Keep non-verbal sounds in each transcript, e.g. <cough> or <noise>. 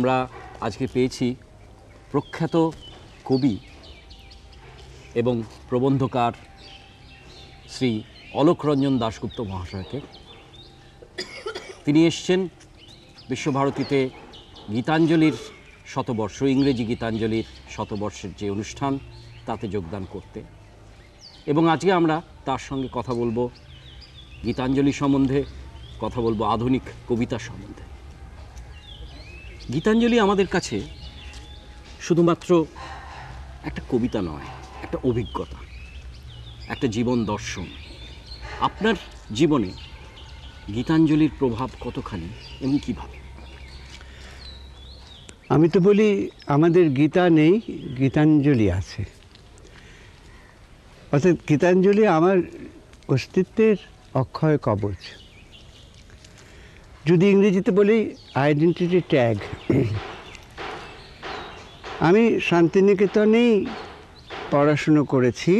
আমরা আজকে পেয়েছি প্রখ্যাত কবি এবং প্রবন্ধকার শ্রী অলোকরঞ্জন দাশগুপ্ত মহাশয়কে তিনি এসছেন বিশ্বভারতীতে গীতাঞ্জলির শতবর্ষ ইংরেজি গীতাঞ্জলির শতবর্ষের যে অনুষ্ঠান তাতে যোগদান করতে এবং আজকে আমরা তার সঙ্গে কথা বলবো গীতাঞ্জলি সম্বন্ধে কথা বলবো আধুনিক কবিতা সম্বন্ধে গীতাঞ্জলি আমাদের কাছে শুধুমাত্র একটা কবিতা নয় একটা অভিজ্ঞতা একটা জীবন দর্শন আপনার জীবনে গীতাঞ্জলির প্রভাব কতখানি এবং কীভাবে আমি তো বলি আমাদের গীতা নেই গীতাঞ্জলি আছে অর্থাৎ গীতাঞ্জলি আমার অস্তিত্বের অক্ষয় কবচ যদি ইংরেজিতে বলি আইডেন্টিটি ট্যাগ আমি শান্তিনিকেতনেই পড়াশুনো করেছি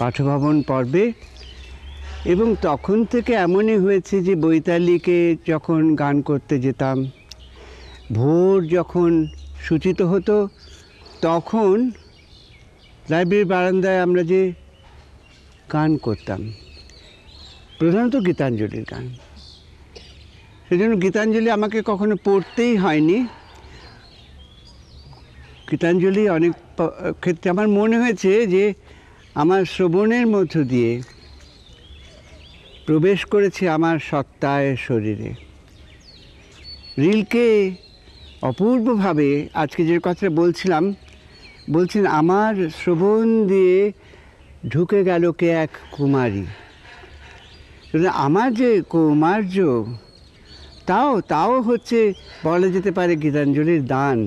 পাঠভবন পর্বে এবং তখন থেকে এমনই হয়েছে যে বৈতালিকে যখন গান করতে যেতাম ভোর যখন সূচিত হতো তখন লাইব্রেরির বারান্দায় আমরা যে গান করতাম প্রধানত গীতাঞ্জলির গান সেজন্য গীতাঞ্জলি আমাকে কখনো পড়তেই হয়নি গীতাঞ্জলি অনেক ক্ষেত্রে আমার মনে হয়েছে যে আমার শ্রবণের মধ্য দিয়ে প্রবেশ করেছে আমার সত্তায় শরীরে রিলকে অপূর্বভাবে আজকে যে কথা বলছিলাম বলছেন আমার শ্রবণ দিয়ে ঢুকে গেল কে এক কুমারী আমার যে কৌমার্য তাও তাও হচ্ছে বলা যেতে পারে গীতাঞ্জলির দান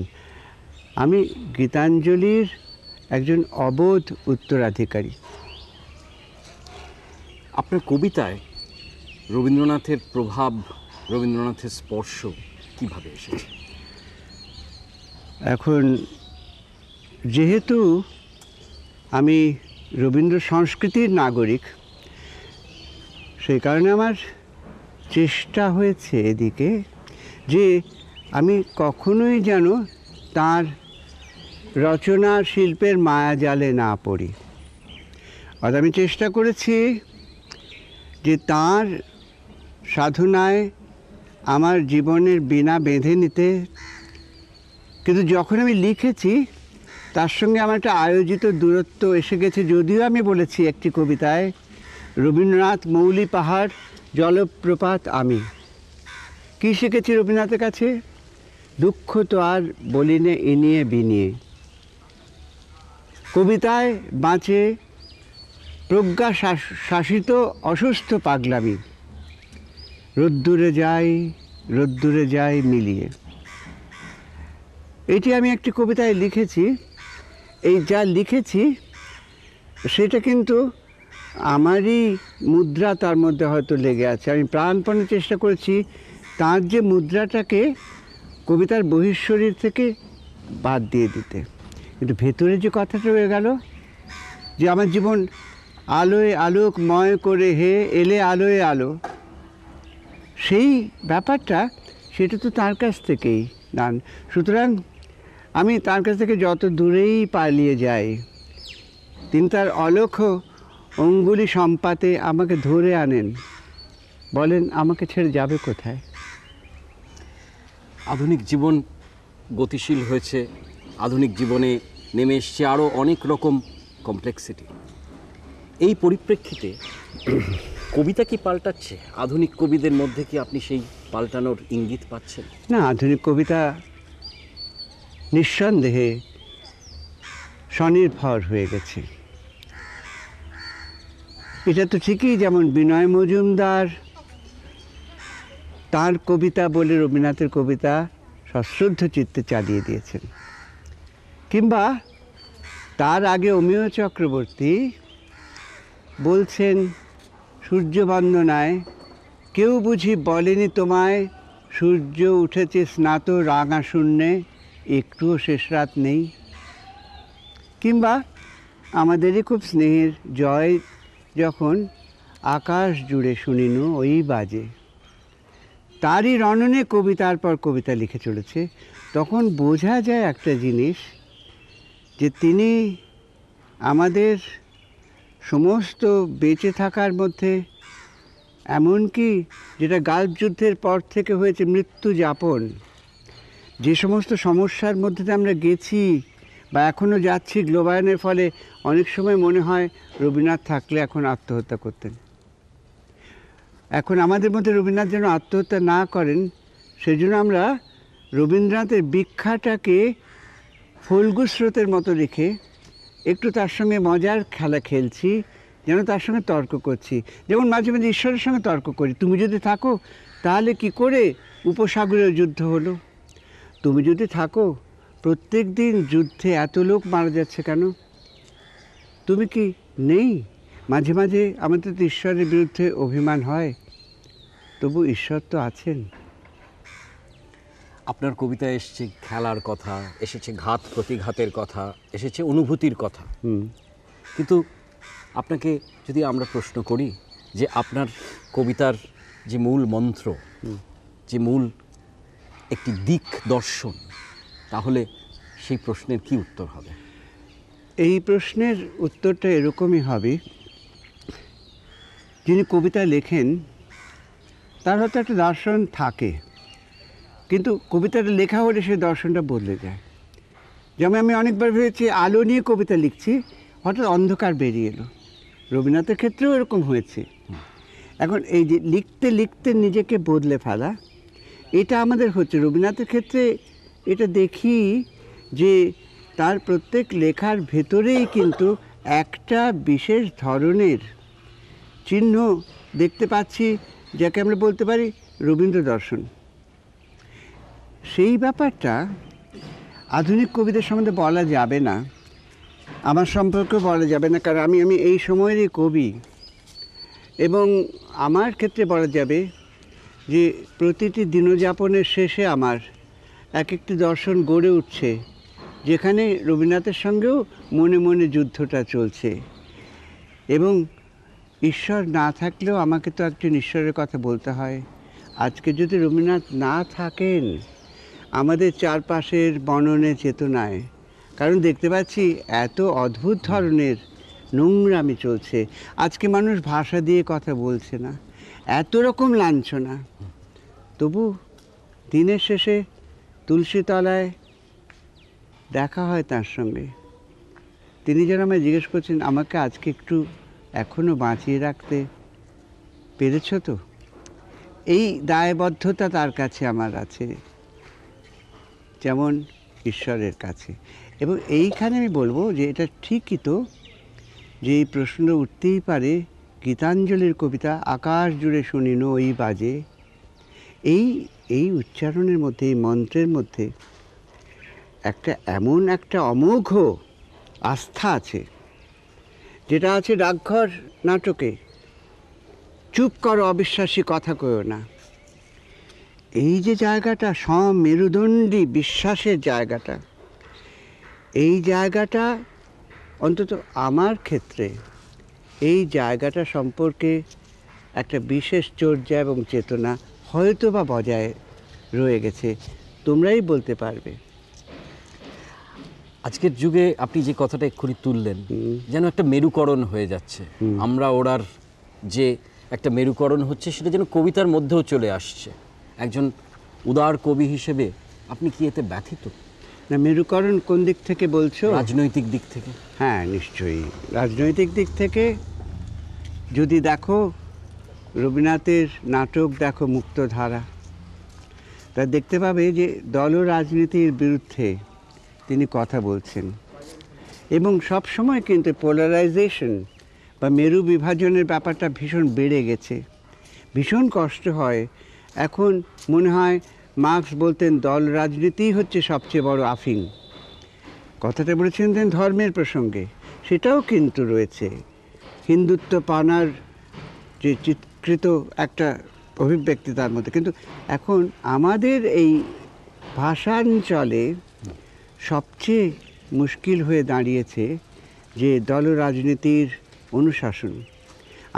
আমি গীতাঞ্জলির একজন অবোধ উত্তরাধিকারী আপনার কবিতায় রবীন্দ্রনাথের প্রভাব রবীন্দ্রনাথের স্পর্শ কীভাবে এসেছে এখন যেহেতু আমি রবীন্দ্র সংস্কৃতির নাগরিক সেই কারণে আমার চেষ্টা হয়েছে এদিকে যে আমি কখনোই যেন তার রচনা শিল্পের মায়াজালে না পড়ি আর আমি চেষ্টা করেছি যে তার সাধনায় আমার জীবনের বিনা বেঁধে নিতে কিন্তু যখন আমি লিখেছি তার সঙ্গে আমার একটা আয়োজিত দূরত্ব এসে গেছে যদিও আমি বলেছি একটি কবিতায় রবীন্দ্রনাথ মৌলি পাহাড় জলপ্রপাত আমি কী শিখেছি রবীন্দ্রনাথের কাছে দুঃখ তো আর বলিনে ইনিয়ে বিনিয়ে কবিতায় বাঁচে প্রজ্ঞা শাসিত অসুস্থ পাগলামি রোদ্দুরে যাই রোদ্দুরে যাই মিলিয়ে এটি আমি একটি কবিতায় লিখেছি এই যা লিখেছি সেটা কিন্তু আমারই মুদ্রা তার মধ্যে হয়তো লেগে আছে আমি প্রাণপণে চেষ্টা করেছি তার যে মুদ্রাটাকে কবিতার বহিঃশরীর থেকে বাদ দিয়ে দিতে কিন্তু ভেতরে যে কথাটা রয়ে গেল যে আমার জীবন আলোয় আলোক ময় করে হে এলে আলোয় আলো সেই ব্যাপারটা সেটা তো তার কাছ থেকেই নান সুতরাং আমি তার কাছ থেকে যত দূরেই পালিয়ে যাই তিনি তার অলক্ষ অঙ্গুলি সম্পাতে আমাকে ধরে আনেন বলেন আমাকে ছেড়ে যাবে কোথায় আধুনিক জীবন গতিশীল হয়েছে আধুনিক জীবনে নেমে এসছে আরও অনেক রকম কমপ্লেক্সিটি এই পরিপ্রেক্ষিতে কবিতা কি পাল্টাচ্ছে আধুনিক কবিদের মধ্যে কি আপনি সেই পাল্টানোর ইঙ্গিত পাচ্ছেন না আধুনিক কবিতা নিঃসন্দেহে স্বনির্ভর হয়ে গেছে এটা তো ঠিকই যেমন বিনয় মজুমদার তার কবিতা বলে রবীন্দ্রনাথের কবিতা সশ্রদ্ধ চিত্তে চালিয়ে দিয়েছেন কিংবা তার আগে অমিয় চক্রবর্তী বলছেন সূর্যবন্দনায় কেউ বুঝি বলেনি তোমায় সূর্য উঠেছে স্নাত রাঙা শূন্যে একটুও শেষ রাত নেই কিংবা আমাদেরই খুব স্নেহের জয় যখন আকাশ জুড়ে শুনিনু ওই বাজে তারই রননে কবিতার পর কবিতা লিখে চলেছে তখন বোঝা যায় একটা জিনিস যে তিনি আমাদের সমস্ত বেঁচে থাকার মধ্যে এমনকি যেটা গাল্প যুদ্ধের পর থেকে হয়েছে মৃত্যু যাপন যে সমস্ত সমস্যার মধ্যে আমরা গেছি বা এখনও যাচ্ছি গ্লোবায়নের ফলে অনেক সময় মনে হয় রবীন্দ্রনাথ থাকলে এখন আত্মহত্যা করতেন এখন আমাদের মধ্যে রবীন্দ্রনাথ যেন আত্মহত্যা না করেন সেজন্য আমরা রবীন্দ্রনাথের বিখ্যাটাকে ফলগু স্রোতের মতো রেখে একটু তার সঙ্গে মজার খেলা খেলছি যেন তার সঙ্গে তর্ক করছি যেমন মাঝে মাঝে ঈশ্বরের সঙ্গে তর্ক করি তুমি যদি থাকো তাহলে কি করে উপসাগরের যুদ্ধ হলো তুমি যদি থাকো প্রত্যেক দিন যুদ্ধে এত লোক মারা যাচ্ছে কেন তুমি কি নেই মাঝে মাঝে আমাদের তো ঈশ্বরের বিরুদ্ধে অভিমান হয় তবু ঈশ্বর তো আছেন আপনার কবিতায় এসছে খেলার কথা এসেছে ঘাত প্রতিঘাতের কথা এসেছে অনুভূতির কথা কিন্তু আপনাকে যদি আমরা প্রশ্ন করি যে আপনার কবিতার যে মূল মন্ত্র যে মূল একটি দিক দর্শন তাহলে সেই প্রশ্নের কি উত্তর হবে এই প্রশ্নের উত্তরটা এরকমই হবে যিনি কবিতা লেখেন তার হয়তো একটা দর্শন থাকে কিন্তু কবিতাটা লেখা হলে সেই দর্শনটা বদলে যায় যেমন আমি অনেকবার ভেবেছি আলো নিয়ে কবিতা লিখছি হঠাৎ অন্ধকার বেরিয়ে এলো রবীন্দ্রনাথের ক্ষেত্রেও এরকম হয়েছে এখন এই যে লিখতে লিখতে নিজেকে বদলে ফেলা এটা আমাদের হচ্ছে রবীন্দ্রনাথের ক্ষেত্রে এটা দেখি যে তার প্রত্যেক লেখার ভেতরেই কিন্তু একটা বিশেষ ধরনের চিহ্ন দেখতে পাচ্ছি যাকে আমরা বলতে পারি রবীন্দ্র দর্শন সেই ব্যাপারটা আধুনিক কবিদের সম্বন্ধে বলা যাবে না আমার সম্পর্কে বলা যাবে না কারণ আমি আমি এই সময়েরই কবি এবং আমার ক্ষেত্রে বলা যাবে যে প্রতিটি দিনযাপনের শেষে আমার এক একটি দর্শন গড়ে উঠছে যেখানে রবীন্দ্রনাথের সঙ্গেও মনে মনে যুদ্ধটা চলছে এবং ঈশ্বর না থাকলেও আমাকে তো একজন ঈশ্বরের কথা বলতে হয় আজকে যদি রবীন্দ্রনাথ না থাকেন আমাদের চারপাশের বননে চেতনায় কারণ দেখতে পাচ্ছি এত অদ্ভুত ধরনের নোংরামি চলছে আজকে মানুষ ভাষা দিয়ে কথা বলছে না এত রকম লাঞ্ছনা তবু দিনের শেষে তুলসীতলায় দেখা হয় তার সঙ্গে তিনি যেন আমায় জিজ্ঞেস করছেন আমাকে আজকে একটু এখনও বাঁচিয়ে রাখতে পেরেছ তো এই দায়বদ্ধতা তার কাছে আমার আছে যেমন ঈশ্বরের কাছে এবং এইখানে আমি বলবো যে এটা ঠিকই তো যে এই প্রশ্ন উঠতেই পারে গীতাঞ্জলির কবিতা আকাশ জুড়ে শুনি নই বাজে এই এই উচ্চারণের মধ্যে এই মন্ত্রের মধ্যে একটা এমন একটা অমোঘ আস্থা আছে যেটা আছে ডাকঘর নাটকে চুপ করো অবিশ্বাসী কথা কয়ো না এই যে জায়গাটা সমেরুদণ্ডী বিশ্বাসের জায়গাটা এই জায়গাটা অন্তত আমার ক্ষেত্রে এই জায়গাটা সম্পর্কে একটা বিশেষ চর্যা এবং চেতনা হয়তো বা বজায় রয়ে গেছে তোমরাই বলতে পারবে আজকের যুগে আপনি যে কথাটা এক্ষুনি তুললেন যেন একটা মেরুকরণ হয়ে যাচ্ছে আমরা ওরার যে একটা মেরুকরণ হচ্ছে সেটা যেন কবিতার মধ্যেও চলে আসছে একজন উদার কবি হিসেবে আপনি কি এতে ব্যথিত না মেরুকরণ কোন দিক থেকে বলছো রাজনৈতিক দিক থেকে হ্যাঁ নিশ্চয়ই রাজনৈতিক দিক থেকে যদি দেখো রবীন্দ্রনাথের নাটক দেখো মুক্তধারা তা দেখতে পাবে যে দল রাজনীতির বিরুদ্ধে তিনি কথা বলছেন এবং সব সময় কিন্তু পোলারাইজেশন বা মেরু বিভাজনের ব্যাপারটা ভীষণ বেড়ে গেছে ভীষণ কষ্ট হয় এখন মনে হয় মার্কস বলতেন দল রাজনীতি হচ্ছে সবচেয়ে বড় আফিং কথাটা বলেছেন দেন ধর্মের প্রসঙ্গে সেটাও কিন্তু রয়েছে হিন্দুত্ব পানার যে চিত্র কৃত একটা অভিব্যক্তি তার মধ্যে কিন্তু এখন আমাদের এই ভাষাঞ্চলে সবচেয়ে মুশকিল হয়ে দাঁড়িয়েছে যে দল রাজনীতির অনুশাসন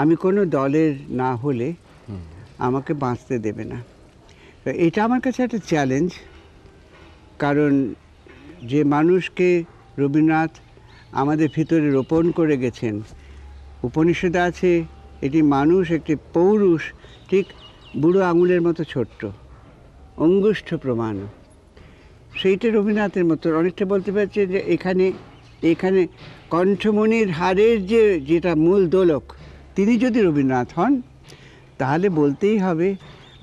আমি কোনো দলের না হলে আমাকে বাঁচতে দেবে না এটা আমার কাছে একটা চ্যালেঞ্জ কারণ যে মানুষকে রবীন্দ্রনাথ আমাদের ভিতরে রোপণ করে গেছেন উপনিষদে আছে এটি মানুষ একটি পৌরুষ ঠিক বুড়ো আঙুলের মতো ছোট্ট অঙ্গুষ্ঠ প্রমাণ সেইটা রবীন্দ্রনাথের মতো অনেকটা বলতে পারছে যে এখানে এখানে কণ্ঠমণির হারের যে যেটা মূল দোলক তিনি যদি রবীন্দ্রনাথ হন তাহলে বলতেই হবে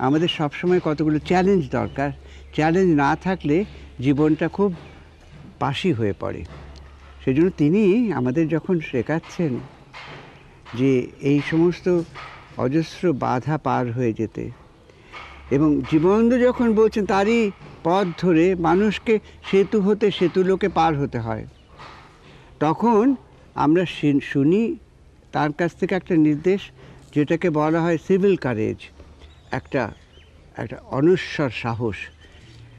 আমাদের সবসময় কতগুলো চ্যালেঞ্জ দরকার চ্যালেঞ্জ না থাকলে জীবনটা খুব পাশি হয়ে পড়ে সেজন্য তিনি আমাদের যখন শেখাচ্ছেন যে এই সমস্ত অজস্র বাধা পার হয়ে যেতে এবং জীবন্ত যখন বলছেন তারই পথ ধরে মানুষকে সেতু হতে সেতু লোকে পার হতে হয় তখন আমরা শুনি তার কাছ থেকে একটা নির্দেশ যেটাকে বলা হয় সিভিল কারেজ একটা একটা অনুস্বর সাহস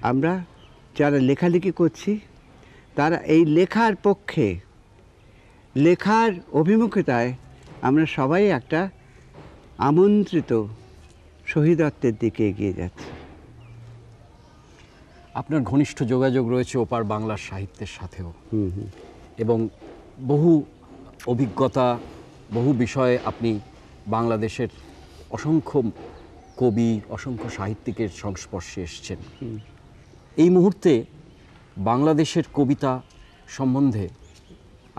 আমরা যারা লেখালেখি করছি তারা এই লেখার পক্ষে লেখার অভিমুখিতায় আমরা সবাই একটা আমন্ত্রিত শহীদত্বের দিকে এগিয়ে যাচ্ছি আপনার ঘনিষ্ঠ যোগাযোগ রয়েছে ওপার বাংলার সাহিত্যের সাথেও এবং বহু অভিজ্ঞতা বহু বিষয়ে আপনি বাংলাদেশের অসংখ্য কবি অসংখ্য সাহিত্যিকের সংস্পর্শে এসছেন এই মুহূর্তে বাংলাদেশের কবিতা সম্বন্ধে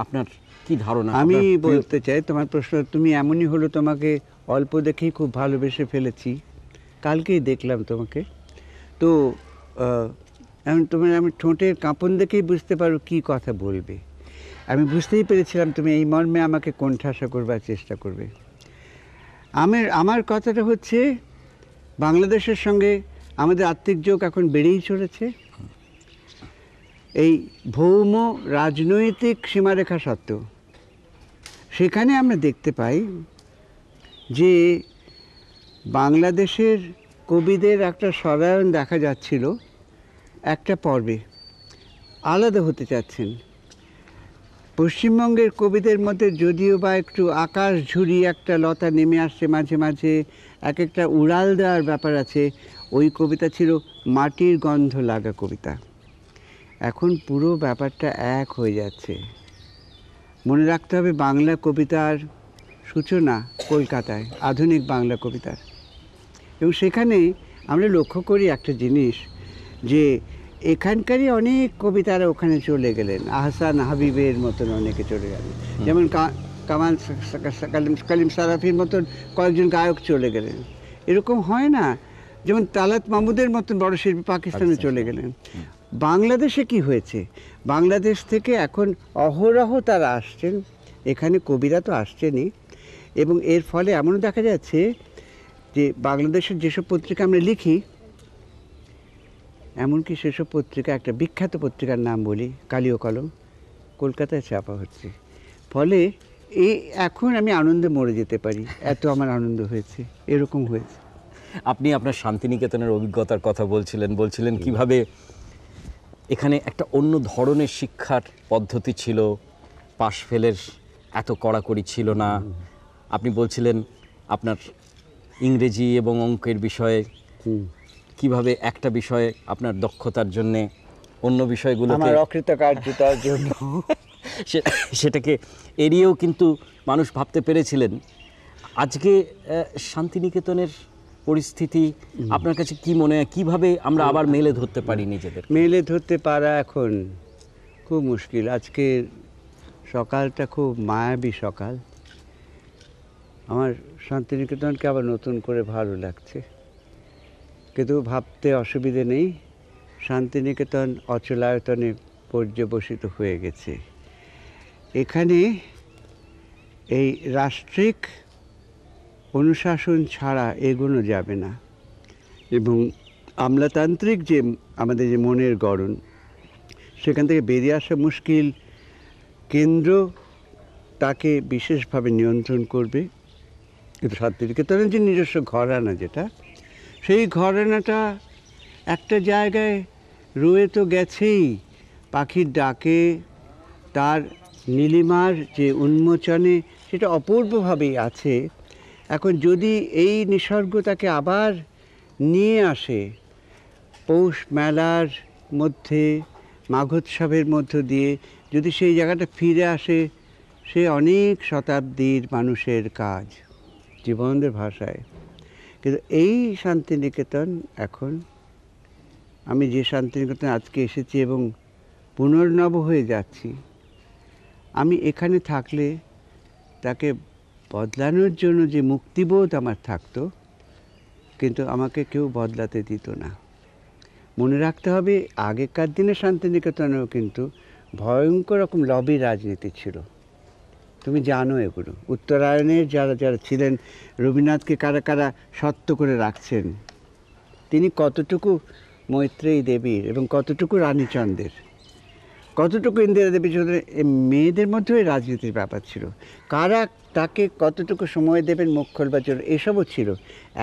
আপনার কি ধারণা আমি বলতে চাই তোমার প্রশ্ন তুমি এমনই হলো তোমাকে অল্প দেখেই খুব ভালোবেসে ফেলেছি কালকেই দেখলাম তোমাকে তো এমন তোমার আমি ঠোঁটের কাঁপন দেখেই বুঝতে পারো কি কথা বলবে আমি বুঝতেই পেরেছিলাম তুমি এই মর্মে আমাকে কণ্ঠাসা করবার চেষ্টা করবে আমার আমার কথাটা হচ্ছে বাংলাদেশের সঙ্গে আমাদের আত্মিক যোগ এখন বেড়েই চলেছে এই ভৌম রাজনৈতিক সীমারেখা সত্ত্বেও সেখানে আমরা দেখতে পাই যে বাংলাদেশের কবিদের একটা সরায়ন দেখা যাচ্ছিল একটা পর্বে আলাদা হতে চাচ্ছেন পশ্চিমবঙ্গের কবিদের মধ্যে যদিও বা একটু আকাশ ঝুড়ি একটা লতা নেমে আসছে মাঝে মাঝে এক একটা উড়াল দেওয়ার ব্যাপার আছে ওই কবিতা ছিল মাটির গন্ধ লাগা কবিতা এখন পুরো ব্যাপারটা এক হয়ে যাচ্ছে মনে রাখতে হবে বাংলা কবিতার সূচনা কলকাতায় আধুনিক বাংলা কবিতার এবং সেখানে আমরা লক্ষ্য করি একটা জিনিস যে এখানকারই অনেক কবিতারা ওখানে চলে গেলেন আহসান হাবিবের মতন অনেকে চলে গেলেন যেমন কামাল কালিম কালিম সারাফির মতন কয়েকজন গায়ক চলে গেলেন এরকম হয় না যেমন তালাত মাহমুদের মতন বড় শিল্পী পাকিস্তানে চলে গেলেন বাংলাদেশে কি হয়েছে বাংলাদেশ থেকে এখন অহরহ তারা আসছেন এখানে কবিরা তো আসছেনই এবং এর ফলে এমনও দেখা যাচ্ছে যে বাংলাদেশের যেসব পত্রিকা আমরা লিখি এমনকি সেসব পত্রিকা একটা বিখ্যাত পত্রিকার নাম বলি কালীয় কলম কলকাতায় ছাপা হচ্ছে ফলে এ এখন আমি আনন্দে মরে যেতে পারি এত আমার আনন্দ হয়েছে এরকম হয়েছে আপনি আপনার শান্তিনিকেতনের অভিজ্ঞতার কথা বলছিলেন বলছিলেন কিভাবে এখানে একটা অন্য ধরনের শিক্ষার পদ্ধতি ছিল পাশ ফেলের এত কড়াকড়ি ছিল না আপনি বলছিলেন আপনার ইংরেজি এবং অঙ্কের বিষয়ে কিভাবে একটা বিষয়ে আপনার দক্ষতার জন্য অন্য বিষয়গুলো অকৃতকার্যতার জন্য <laughs> সেটাকে এড়িয়েও কিন্তু মানুষ ভাবতে পেরেছিলেন আজকে শান্তিনিকেতনের পরিস্থিতি আপনার কাছে কি মনে হয় কীভাবে আমরা আবার মেলে ধরতে পারি নিজেদের মেলে ধরতে পারা এখন খুব মুশকিল আজকে সকালটা খুব মায়াবী সকাল আমার শান্তিনিকেতনকে আবার নতুন করে ভালো লাগছে কিন্তু ভাবতে অসুবিধে নেই শান্তিনিকেতন অচলায়তনে পর্যবসিত হয়ে গেছে এখানে এই রাষ্ট্রিক অনুশাসন ছাড়া এগোনো যাবে না এবং আমলাতান্ত্রিক যে আমাদের যে মনের গড়ন সেখান থেকে বেরিয়ে আসা মুশকিল কেন্দ্র তাকে বিশেষভাবে নিয়ন্ত্রণ করবে কিন্তু শান্তিনিকেতনের যে নিজস্ব ঘরানা যেটা সেই ঘরানাটা একটা জায়গায় রয়ে তো গেছেই পাখির ডাকে তার নীলিমার যে উন্মোচনে সেটা অপূর্বভাবেই আছে এখন যদি এই নিসর্গ তাকে আবার নিয়ে আসে পৌষ মেলার মধ্যে মাঘোৎসবের মধ্য দিয়ে যদি সেই জায়গাটা ফিরে আসে সে অনেক শতাব্দীর মানুষের কাজ জীবনদের ভাষায় কিন্তু এই শান্তিনিকেতন এখন আমি যে শান্তিনিকেতন আজকে এসেছি এবং পুনর্নব হয়ে যাচ্ছি আমি এখানে থাকলে তাকে বদলানোর জন্য যে মুক্তিবোধ আমার থাকতো কিন্তু আমাকে কেউ বদলাতে দিত না মনে রাখতে হবে আগেকার দিনে শান্তিনিকেতনেও কিন্তু ভয়ঙ্কর রকম লবি রাজনীতি ছিল তুমি জানো এগুলো উত্তরায়ণের যারা যারা ছিলেন রবীন্দ্রনাথকে কারা কারা সত্য করে রাখছেন তিনি কতটুকু মৈত্রেয়ী দেবীর এবং কতটুকু রানীচন্দ্রের কতটুকু ইন্দিরা দেবী চৌধুরী মেয়েদের মধ্যেও এই রাজনীতির ব্যাপার ছিল কারা তাকে কতটুকু সময় দেবেন মুখ খোলবার জন্য এসবও ছিল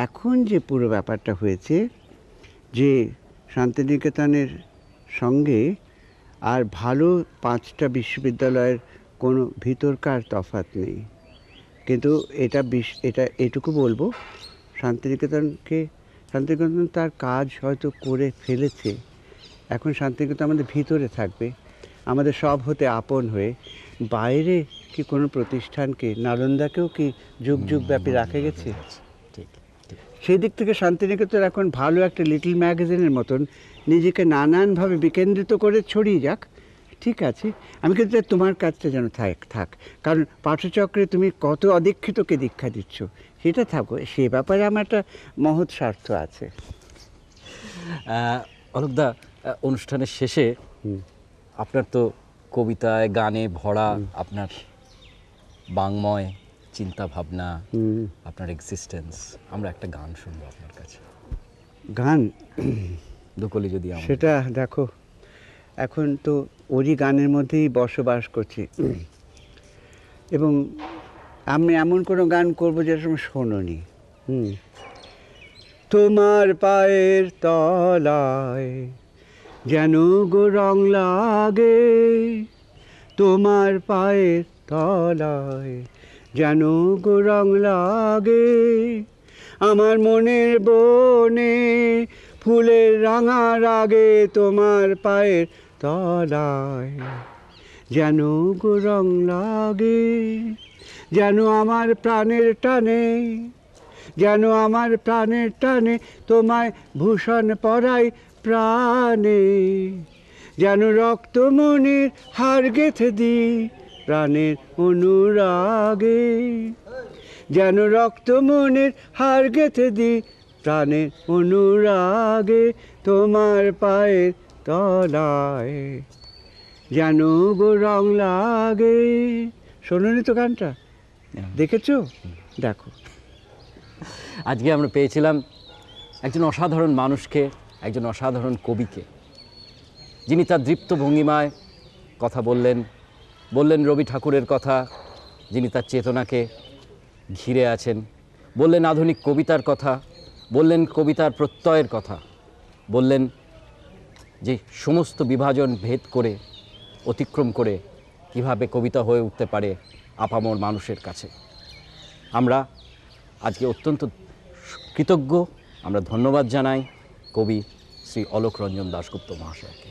এখন যে পুরো ব্যাপারটা হয়েছে যে শান্তিনিকেতনের সঙ্গে আর ভালো পাঁচটা বিশ্ববিদ্যালয়ের কোনো ভিতরকার তফাত নেই কিন্তু এটা বিশ এটা এটুকু বলবো শান্তিনিকেতনকে শান্তিনিকেতন তার কাজ হয়তো করে ফেলেছে এখন শান্তিনিকেতন আমাদের ভিতরে থাকবে আমাদের সব হতে আপন হয়ে বাইরে কি কোনো প্রতিষ্ঠানকে নালন্দাকেও কি যুগ যুগ ব্যাপী রাখা গেছে সেই দিক থেকে শান্তিনিকেতন এখন ভালো একটা লিটল ম্যাগাজিনের মতন নিজেকে নানানভাবে বিকেন্দ্রিত করে ছড়িয়ে যাক ঠিক আছে আমি কিন্তু তোমার কাজটা যেন থাক থাক কারণ পাঠচক্রে তুমি কত অদীক্ষিতকে দীক্ষা দিচ্ছ সেটা থাকো সে ব্যাপারে আমার একটা মহৎ স্বার্থ আছে অলকদা অনুষ্ঠানের শেষে আপনার তো কবিতায় গানে ভরা আপনার বাংময় চিন্তা ভাবনা আপনার এক্সিস্টেন্স আমরা একটা গান শুনবো আপনার কাছে গান দুকলি যদি সেটা দেখো এখন তো ওরই গানের মধ্যেই বসবাস করছি এবং আমি এমন কোনো গান করবো যেটা তুমি শোনি তোমার পায়ের তলায় যেন গো রং লাগে তোমার পায়ের তলায় যেন গো রং লাগে আমার মনের বনে ফুলের রাঙা রাগে তোমার পায়ের তলায় যেন গো রং লাগে যেন আমার প্রাণের টানে যেন আমার প্রাণের টানে তোমায় ভূষণ পরাই প্রাণে যেন রক্ত মনের হার গেথে দি প্রাণের অনুরাগে যেন রক্ত মনের হার গেথে দি প্রাণের অনুরাগে তোমার পায়ের তলায় যেন গো রং লাগে শোনোনি তো গানটা হ্যাঁ। দেখেছো দেখো আজকে আমরা পেয়েছিলাম একজন অসাধারণ মানুষকে একজন অসাধারণ কবিকে যিনি তার দৃপ্ত ভঙ্গিমায় কথা বললেন বললেন রবি ঠাকুরের কথা যিনি তার চেতনাকে ঘিরে আছেন বললেন আধুনিক কবিতার কথা বললেন কবিতার প্রত্যয়ের কথা বললেন যে সমস্ত বিভাজন ভেদ করে অতিক্রম করে কিভাবে কবিতা হয়ে উঠতে পারে আপামর মানুষের কাছে আমরা আজকে অত্যন্ত কৃতজ্ঞ আমরা ধন্যবাদ জানাই কবি শ্রী অলোক রঞ্জন দাশগুপ্ত মহাশয়কে